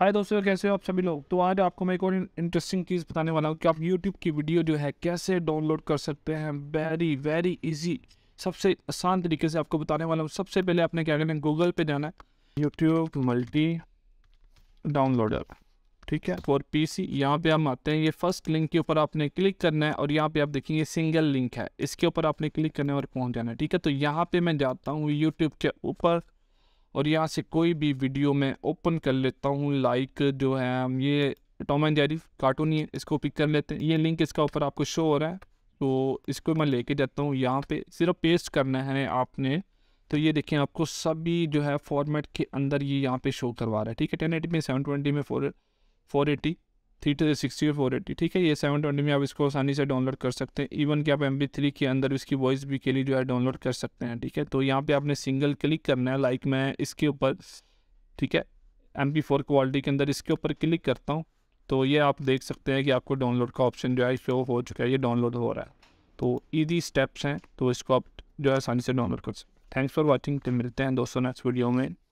हाय दोस्तों कैसे हो आप सभी लोग तो आज आपको मैं एक और इंटरेस्टिंग चीज़ बताने वाला हूँ कि आप यूट्यूब की वीडियो जो है कैसे डाउनलोड कर सकते हैं वेरी वेरी इजी सबसे आसान तरीके से आपको बताने वाला हूँ सबसे पहले आपने क्या करना है गूगल पे जाना है यूट्यूब मल्टी डाउनलोडर ठीक है फॉर पी सी यहाँ पर हम आते हैं ये फर्स्ट लिंक के ऊपर आपने क्लिक करना है और यहाँ पर आप देखेंगे सिंगल लिंक है इसके ऊपर आपने क्लिक करना है और पहुँच जाना है ठीक है तो यहाँ पर मैं जाता हूँ यूट्यूब के ऊपर और यहाँ से कोई भी वीडियो मैं ओपन कर लेता हूँ लाइक जो है ये टॉम एंड जेरी कार्टून ही इसको पिक कर लेते हैं ये लिंक इसका ऊपर आपको शो हो रहा है तो इसको मैं लेके जाता हूँ यहाँ पे सिर्फ पेस्ट करना है आपने तो ये देखें आपको सभी जो है फॉर्मेट के अंदर ये यहाँ पे शो करवा रहा है ठीक है टेन एटी में सेवन ट्वेंटी में four four eighty three two sixty four eighty ठीक है ये सेवन ट्वेंटी में आप इसको आसानी से डाउनलोड कर सकते हैं इवन कि आप एम थ्री के अंदर इसकी वॉइस भी के लिए जो है डाउनलोड कर सकते हैं ठीक है तो यहाँ पे आपने सिंगल क्लिक करना है लाइक मैं इसके ऊपर ठीक है एम बी फोर क्वालिटी के अंदर इसके ऊपर क्लिक करता हूँ तो ये आप देख सकते हैं कि आपको डाउनलोड का ऑप्शन जो है शो हो चुका है ये डाउनलोड हो रहा है तो ईजी स्टेप्स हैं तो इसको आप जो है आसानी से डाउनलोड कर सकते हैं थैंक्स फॉर वॉचिंग मिलते हैं दोस्तों नेक्स्ट वीडियो में